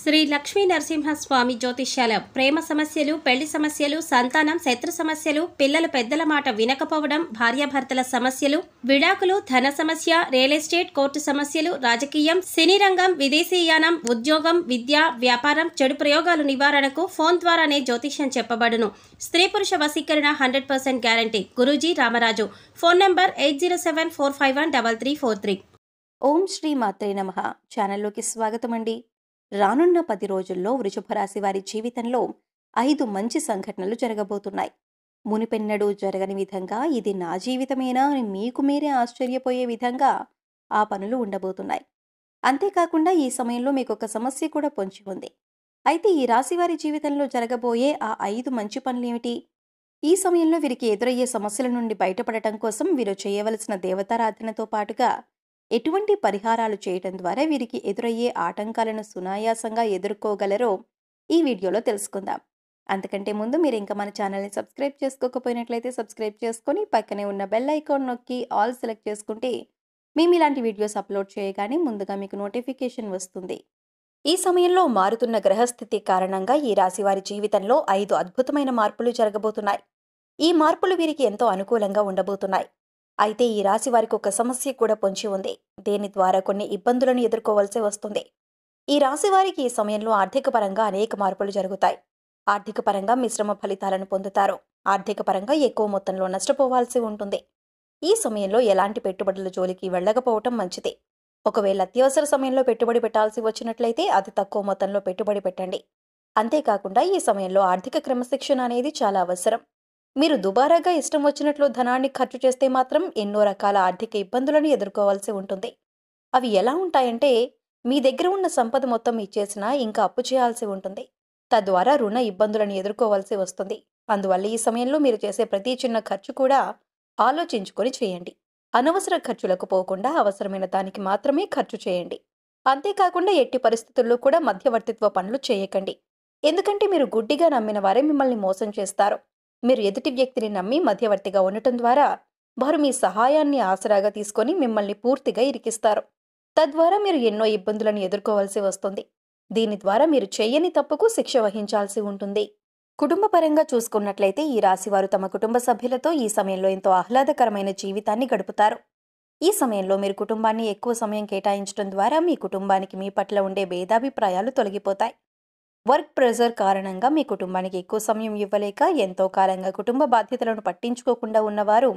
శ్రీ లక్ష్మీ నరసింహస్వామి జ్యోతిష్యాల ప్రేమ సమస్యలు పెళ్లి సమస్యలు సంతానం శత్రు సమస్యలు పిల్లలు పెద్దల మాట వినకపోవడం భార్యాభర్తల సమస్యలు విడాకులు ధన సమస్య రియల్ ఎస్టేట్ కోర్టు సమస్యలు రాజకీయం సినీ రంగం విదేశీయానం ఉద్యోగం విద్య వ్యాపారం చెడు ప్రయోగాలు నివారణకు ఫోన్ ద్వారానే జ్యోతిష్యం చెప్పబడును స్త్రీ పురుష వశీకరణ hundred percent guarantee Guruji Ramaraju phone number eight zero seven four five one double three four three ఓం శ్రీ మాత్రే నమ ఛానల్లోకి స్వాగతం అండి రానున్న పది రోజుల్లో వృషభ రాశి వారి జీవితంలో ఐదు మంచి సంఘటనలు జరగబోతున్నాయి మునిపెన్నడూ జరగని విధంగా ఇది నా జీవితమేనా అని మీకు మీరే ఆశ్చర్యపోయే విధంగా ఆ పనులు ఉండబోతున్నాయి అంతేకాకుండా ఈ సమయంలో మీకు ఒక సమస్య కూడా పొంచి ఉంది అయితే ఈ రాశివారి జీవితంలో జరగబోయే ఆ ఐదు మంచి పనులు ఏమిటి ఈ సమయంలో వీరికి ఎదురయ్యే సమస్యల నుండి బయటపడటం కోసం వీరు చేయవలసిన దేవతారాధనతో పాటుగా ఎటువంటి పరిహారాలు చేయటం ద్వారా వీరికి ఎదురయ్యే ఆటంకాలను సునాయాసంగా ఎదుర్కోగలరో ఈ వీడియోలో తెలుసుకుందాం అంతకంటే ముందు మీరు ఇంకా మన ఛానల్ని సబ్స్క్రైబ్ చేసుకోకపోయినట్లయితే సబ్స్క్రైబ్ చేసుకొని పక్కనే ఉన్న బెల్ ఐకాన్ నొక్కి ఆల్ సెలెక్ట్ చేసుకుంటే మేము ఇలాంటి వీడియోస్ అప్లోడ్ చేయగానే ముందుగా మీకు నోటిఫికేషన్ వస్తుంది ఈ సమయంలో మారుతున్న గ్రహస్థితి కారణంగా ఈ రాశి వారి జీవితంలో ఐదు అద్భుతమైన మార్పులు జరగబోతున్నాయి ఈ మార్పులు వీరికి ఎంతో అనుకూలంగా ఉండబోతున్నాయి అయితే ఈ రాశి వారికి ఒక సమస్య కూడా పొంచి ఉంది దీని ద్వారా కొన్ని ఇబ్బందులను ఎదుర్కోవాల్సి వస్తుంది ఈ రాశి వారికి ఈ సమయంలో ఆర్థిక పరంగా అనేక మార్పులు జరుగుతాయి ఆర్థిక పరంగా మిశ్రమ ఫలితాలను పొందుతారు ఆర్థిక పరంగా ఎక్కువ మొత్తంలో నష్టపోవాల్సి ఉంటుంది ఈ సమయంలో ఎలాంటి పెట్టుబడుల జోలికి వెళ్ళకపోవటం మంచిది ఒకవేళ అత్యవసర సమయంలో పెట్టుబడి పెట్టాల్సి వచ్చినట్లయితే అతి తక్కువ మొత్తంలో పెట్టుబడి పెట్టండి అంతేకాకుండా ఈ సమయంలో ఆర్థిక క్రమశిక్షణ అనేది చాలా అవసరం మీరు దుబారాగా ఇష్టం వచ్చినట్లు ధనాన్ని ఖర్చు చేస్తే మాత్రం ఎన్నో రకాల ఆర్థిక ఇబ్బందులను ఎదుర్కోవాల్సి ఉంటుంది అవి ఎలా ఉంటాయంటే మీ దగ్గర ఉన్న సంపద మొత్తం ఇచ్చేసినా ఇంకా అప్పు చేయాల్సి ఉంటుంది తద్వారా రుణ ఇబ్బందులను ఎదుర్కోవాల్సి వస్తుంది అందువల్ల ఈ సమయంలో మీరు చేసే ప్రతి చిన్న ఖర్చు కూడా ఆలోచించుకొని చేయండి అనవసర ఖర్చులకు పోకుండా అవసరమైన దానికి మాత్రమే ఖర్చు చేయండి అంతేకాకుండా ఎట్టి పరిస్థితుల్లో కూడా మధ్యవర్తిత్వ పనులు చేయకండి ఎందుకంటే మీరు గుడ్డిగా నమ్మిన వారే మిమ్మల్ని మోసం చేస్తారు మీరు ఎదుటి వ్యక్తిని నమ్మి మధ్యవర్తిగా ఉండటం ద్వారా వారు మీ సహాయాన్ని ఆసరాగా తీసుకొని మిమ్మల్ని పూర్తిగా ఇరికిస్తారు తద్వారా మీరు ఎన్నో ఇబ్బందులను ఎదుర్కోవాల్సి వస్తుంది దీని ద్వారా మీరు చేయని తప్పుకు శిక్ష వహించాల్సి ఉంటుంది కుటుంబపరంగా చూసుకున్నట్లయితే ఈ రాశివారు తమ కుటుంబ సభ్యులతో ఈ సమయంలో ఎంతో ఆహ్లాదకరమైన జీవితాన్ని గడుపుతారు ఈ సమయంలో మీరు కుటుంబాన్ని ఎక్కువ సమయం కేటాయించడం ద్వారా మీ కుటుంబానికి మీ పట్ల ఉండే భేదాభిప్రాయాలు తొలగిపోతాయి వర్క్ ప్రెజర్ కారణంగా మీ కుటుంబానికి ఎక్కువ సమయం ఇవ్వలేక ఎంతో కాలంగా కుటుంబ బాధ్యతలను పట్టించుకోకుండా ఉన్నవారు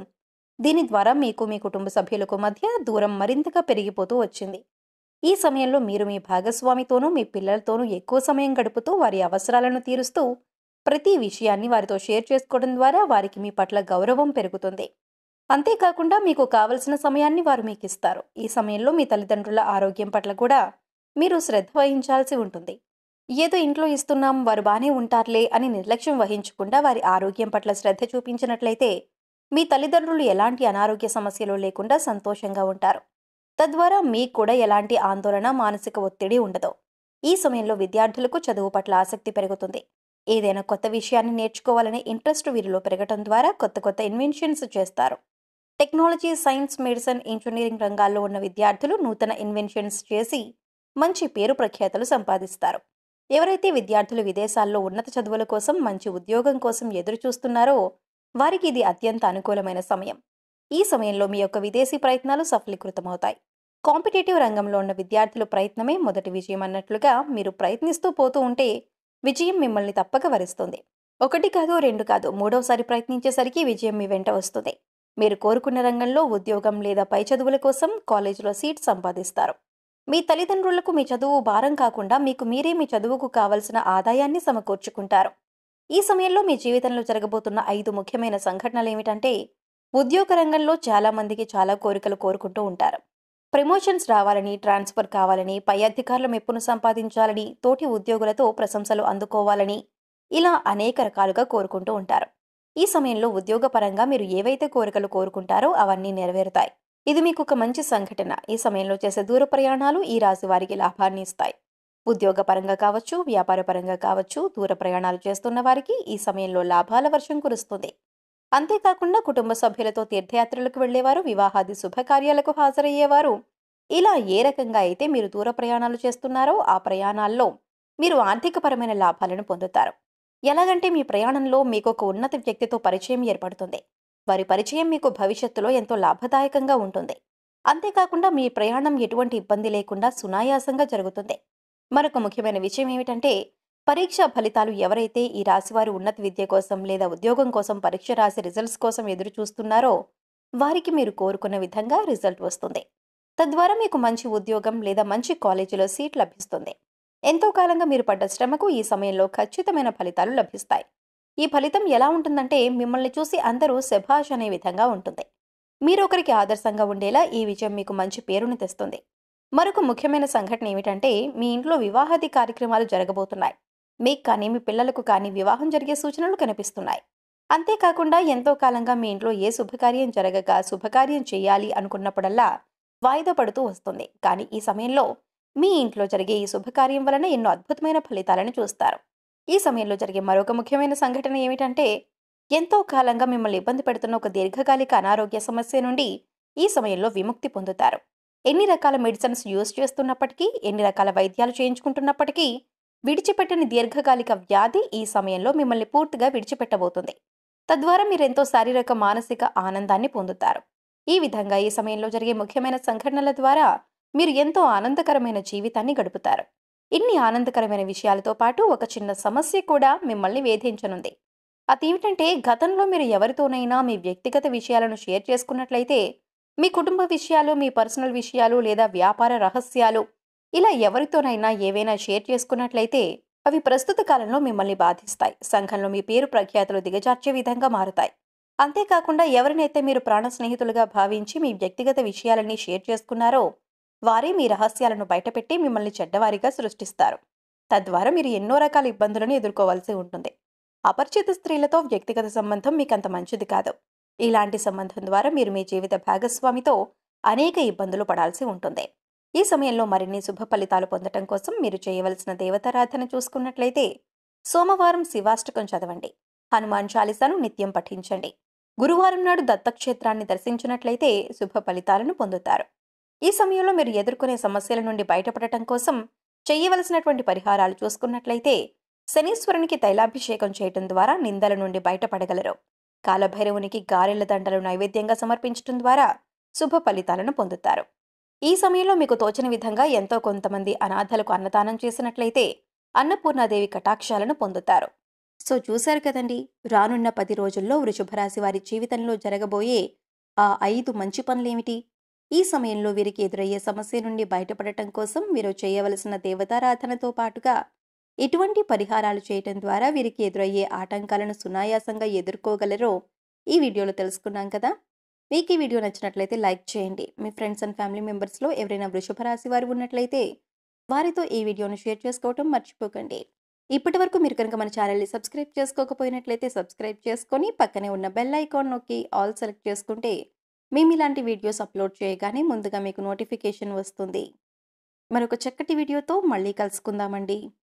దీని ద్వారా మీకు మీ కుటుంబ సభ్యులకు మధ్య దూరం మరింతగా పెరిగిపోతూ వచ్చింది ఈ సమయంలో మీరు మీ భాగస్వామితోనూ మీ పిల్లలతోనూ ఎక్కువ సమయం గడుపుతూ వారి అవసరాలను తీరుస్తూ ప్రతి విషయాన్ని వారితో షేర్ చేసుకోవడం ద్వారా వారికి మీ పట్ల గౌరవం పెరుగుతుంది అంతేకాకుండా మీకు కావలసిన సమయాన్ని వారు మీకు ఇస్తారు ఈ సమయంలో మీ తల్లిదండ్రుల ఆరోగ్యం పట్ల కూడా మీరు శ్రద్ధ వహించాల్సి ఉంటుంది ఏదో ఇంట్లో ఇస్తున్నాం వారు బాగానే ఉంటారులే అని నిర్లక్ష్యం వహించకుండా వారి ఆరోగ్యం పట్ల శ్రద్ధ చూపించినట్లయితే మీ తల్లిదండ్రులు ఎలాంటి అనారోగ్య సమస్యలు లేకుండా సంతోషంగా ఉంటారు తద్వారా మీకు కూడా ఎలాంటి ఆందోళన మానసిక ఒత్తిడి ఉండదు ఈ సమయంలో విద్యార్థులకు చదువు పట్ల ఆసక్తి పెరుగుతుంది ఏదైనా కొత్త విషయాన్ని నేర్చుకోవాలనే ఇంట్రెస్ట్ వీరిలో పెరగటం ద్వారా కొత్త కొత్త ఇన్వెన్షన్స్ చేస్తారు టెక్నాలజీ సైన్స్ మెడిసిన్ ఇంజనీరింగ్ రంగాల్లో ఉన్న విద్యార్థులు నూతన ఇన్వెన్షన్స్ చేసి మంచి పేరు ప్రఖ్యాతలు సంపాదిస్తారు ఎవరైతే విద్యార్థులు విదేశాల్లో ఉన్నత చదువుల కోసం మంచి ఉద్యోగం కోసం ఎదురు చూస్తున్నారో వారికి ఇది అత్యంత అనుకూలమైన సమయం ఈ సమయంలో మీ యొక్క విదేశీ ప్రయత్నాలు సఫలీకృతమవుతాయి కాంపిటేటివ్ రంగంలో ఉన్న విద్యార్థుల ప్రయత్నమే మొదటి విజయం అన్నట్లుగా మీరు ప్రయత్నిస్తూ పోతూ ఉంటే విజయం మిమ్మల్ని తప్పక వరిస్తుంది ఒకటి కాదు రెండు కాదు మూడవసారి ప్రయత్నించేసరికి విజయం మీ వెంట వస్తుంది మీరు కోరుకున్న రంగంలో ఉద్యోగం లేదా పై చదువుల కోసం కాలేజీలో సీట్ సంపాదిస్తారు మీ తల్లిదండ్రులకు మీ చదువు భారం కాకుండా మీకు మీరే మీ చదువుకు కావలసిన ఆదాయాన్ని సమకూర్చుకుంటారు ఈ సమయంలో మీ జీవితంలో జరగబోతున్న ఐదు ముఖ్యమైన సంఘటనలు ఏమిటంటే ఉద్యోగ రంగంలో చాలామందికి చాలా కోరికలు కోరుకుంటూ ఉంటారు ప్రమోషన్స్ రావాలని ట్రాన్స్ఫర్ కావాలని పై అధికారుల మెప్పును సంపాదించాలని తోటి ఉద్యోగులతో ప్రశంసలు అందుకోవాలని ఇలా అనేక రకాలుగా కోరుకుంటూ ఉంటారు ఈ సమయంలో ఉద్యోగపరంగా మీరు ఏవైతే కోరికలు కోరుకుంటారో అవన్నీ నెరవేరుతాయి ఇది మీకు ఒక మంచి సంఘటన ఈ సమయంలో చేసే దూర ప్రయాణాలు ఈ రాశి వారికి లాభాన్ని ఇస్తాయి ఉద్యోగపరంగా కావచ్చు వ్యాపారపరంగా కావచ్చు దూర ప్రయాణాలు చేస్తున్న వారికి ఈ సమయంలో లాభాల వర్షం కురుస్తుంది అంతేకాకుండా కుటుంబ సభ్యులతో తీర్థయాత్రలకు వెళ్లేవారు వివాహాది శుభకార్యాలకు హాజరయ్యేవారు ఇలా ఏ రకంగా అయితే మీరు దూర ప్రయాణాలు చేస్తున్నారో ఆ ప్రయాణాల్లో మీరు ఆర్థికపరమైన లాభాలను పొందుతారు ఎలాగంటే మీ ప్రయాణంలో మీకు ఒక ఉన్నత వ్యక్తితో పరిచయం ఏర్పడుతుంది వారి పరిచయం మీకు భవిష్యత్తులో ఎంతో లాభదాయకంగా ఉంటుంది అంతేకాకుండా మీ ప్రయాణం ఎటువంటి ఇబ్బంది లేకుండా సునాయాసంగా జరుగుతుంది మరొక ముఖ్యమైన విషయం ఏమిటంటే పరీక్ష ఫలితాలు ఎవరైతే ఈ వారి ఉన్నత విద్య కోసం లేదా ఉద్యోగం కోసం పరీక్ష రాసి రిజల్ట్స్ కోసం ఎదురు చూస్తున్నారో వారికి మీరు కోరుకున్న విధంగా రిజల్ట్ వస్తుంది తద్వారా మీకు మంచి ఉద్యోగం లేదా మంచి కాలేజీలో సీట్ లభిస్తుంది ఎంతో కాలంగా మీరు పడ్డ శ్రమకు ఈ సమయంలో ఖచ్చితమైన ఫలితాలు లభిస్తాయి ఈ ఫలితం ఎలా ఉంటుందంటే మిమ్మల్ని చూసి అందరూ శభాష్ అనే విధంగా ఉంటుంది మీరు ఒకరికి ఆదర్శంగా ఉండేలా ఈ విజయం మీకు మంచి పేరుని తెస్తుంది మరొక ముఖ్యమైన సంఘటన ఏమిటంటే మీ ఇంట్లో వివాహాది కార్యక్రమాలు జరగబోతున్నాయి మీకు కానీ మీ పిల్లలకు కానీ వివాహం జరిగే సూచనలు కనిపిస్తున్నాయి అంతేకాకుండా ఎంతో కాలంగా మీ ఇంట్లో ఏ శుభకార్యం జరగక శుభకార్యం చేయాలి అనుకున్నప్పుడల్లా వాయిదా పడుతూ వస్తుంది కానీ ఈ సమయంలో మీ ఇంట్లో జరిగే ఈ శుభకార్యం వలన ఎన్నో అద్భుతమైన ఫలితాలను చూస్తారు ఈ సమయంలో జరిగే మరొక ముఖ్యమైన సంఘటన ఏమిటంటే ఎంతో కాలంగా మిమ్మల్ని ఇబ్బంది పెడుతున్న ఒక దీర్ఘకాలిక అనారోగ్య సమస్య నుండి ఈ సమయంలో విముక్తి పొందుతారు ఎన్ని రకాల మెడిసిన్స్ యూజ్ చేస్తున్నప్పటికీ ఎన్ని రకాల వైద్యాలు చేయించుకుంటున్నప్పటికీ విడిచిపెట్టని దీర్ఘకాలిక వ్యాధి ఈ సమయంలో మిమ్మల్ని పూర్తిగా విడిచిపెట్టబోతుంది తద్వారా మీరెంతో శారీరక మానసిక ఆనందాన్ని పొందుతారు ఈ విధంగా ఈ సమయంలో జరిగే ముఖ్యమైన సంఘటనల ద్వారా మీరు ఎంతో ఆనందకరమైన జీవితాన్ని గడుపుతారు ఇన్ని ఆనందకరమైన విషయాలతో పాటు ఒక చిన్న సమస్య కూడా మిమ్మల్ని వేధించనుంది అదేమిటంటే గతంలో మీరు ఎవరితోనైనా మీ వ్యక్తిగత విషయాలను షేర్ చేసుకున్నట్లయితే మీ కుటుంబ విషయాలు మీ పర్సనల్ విషయాలు లేదా వ్యాపార రహస్యాలు ఇలా ఎవరితోనైనా ఏవైనా షేర్ చేసుకున్నట్లయితే అవి ప్రస్తుత కాలంలో మిమ్మల్ని బాధిస్తాయి సంఘంలో మీ పేరు ప్రఖ్యాతులు దిగజార్చే విధంగా మారుతాయి అంతేకాకుండా ఎవరినైతే మీరు ప్రాణ స్నేహితులుగా భావించి మీ వ్యక్తిగత విషయాలన్నీ షేర్ చేసుకున్నారో వారే మీ రహస్యాలను బయటపెట్టి మిమ్మల్ని చెడ్డవారిగా సృష్టిస్తారు తద్వారా మీరు ఎన్నో రకాల ఇబ్బందులను ఎదుర్కోవాల్సి ఉంటుంది అపరిచిత స్త్రీలతో వ్యక్తిగత సంబంధం మీకంత మంచిది కాదు ఇలాంటి సంబంధం ద్వారా మీరు మీ జీవిత భాగస్వామితో అనేక ఇబ్బందులు పడాల్సి ఉంటుంది ఈ సమయంలో మరిన్ని శుభ ఫలితాలు పొందటం కోసం మీరు చేయవలసిన దేవతారాధన చూసుకున్నట్లయితే సోమవారం శివాష్టకం చదవండి హనుమాన్ చాలీసాను నిత్యం పఠించండి గురువారం నాడు దత్తక్షేత్రాన్ని దర్శించినట్లయితే శుభ ఫలితాలను పొందుతారు ఈ సమయంలో మీరు ఎదుర్కొనే సమస్యల నుండి బయటపడటం కోసం చేయవలసినటువంటి పరిహారాలు చూసుకున్నట్లయితే శనీశ్వరునికి తైలాభిషేకం చేయటం ద్వారా నిందల నుండి బయటపడగలరు కాలభైరవునికి గారెళ్ల దండలు నైవేద్యంగా సమర్పించటం ద్వారా శుభ ఫలితాలను పొందుతారు ఈ సమయంలో మీకు తోచిన విధంగా ఎంతో కొంతమంది అనాథలకు అన్నదానం చేసినట్లయితే అన్నపూర్ణాదేవి కటాక్షాలను పొందుతారు సో చూశారు కదండి రానున్న పది రోజుల్లో వృషభరాశి వారి జీవితంలో జరగబోయే ఆ ఐదు మంచి పనులేమిటి ఈ సమయంలో వీరికి ఎదురయ్యే సమస్య నుండి బయటపడటం కోసం వీరు చేయవలసిన దేవతారాధనతో పాటుగా ఎటువంటి పరిహారాలు చేయటం ద్వారా వీరికి ఎదురయ్యే ఆటంకాలను సునాయాసంగా ఎదుర్కోగలరో ఈ వీడియోలో తెలుసుకున్నాం కదా మీకు ఈ వీడియో నచ్చినట్లయితే లైక్ చేయండి మీ ఫ్రెండ్స్ అండ్ ఫ్యామిలీ మెంబర్స్లో ఎవరైనా వృషభ రాశి వారు ఉన్నట్లయితే వారితో ఈ వీడియోను షేర్ చేసుకోవటం మర్చిపోకండి ఇప్పటి వరకు మీరు కనుక మన ఛానల్ని సబ్స్క్రైబ్ చేసుకోకపోయినట్లయితే సబ్స్క్రైబ్ చేసుకొని పక్కనే ఉన్న బెల్ ఐకాన్ నొక్కి ఆల్ సెలెక్ట్ చేసుకుంటే మేము ఇలాంటి వీడియోస్ అప్లోడ్ చేయగానే ముందుగా మీకు నోటిఫికేషన్ వస్తుంది మరొక చక్కటి వీడియోతో మళ్ళీ కలుసుకుందామండి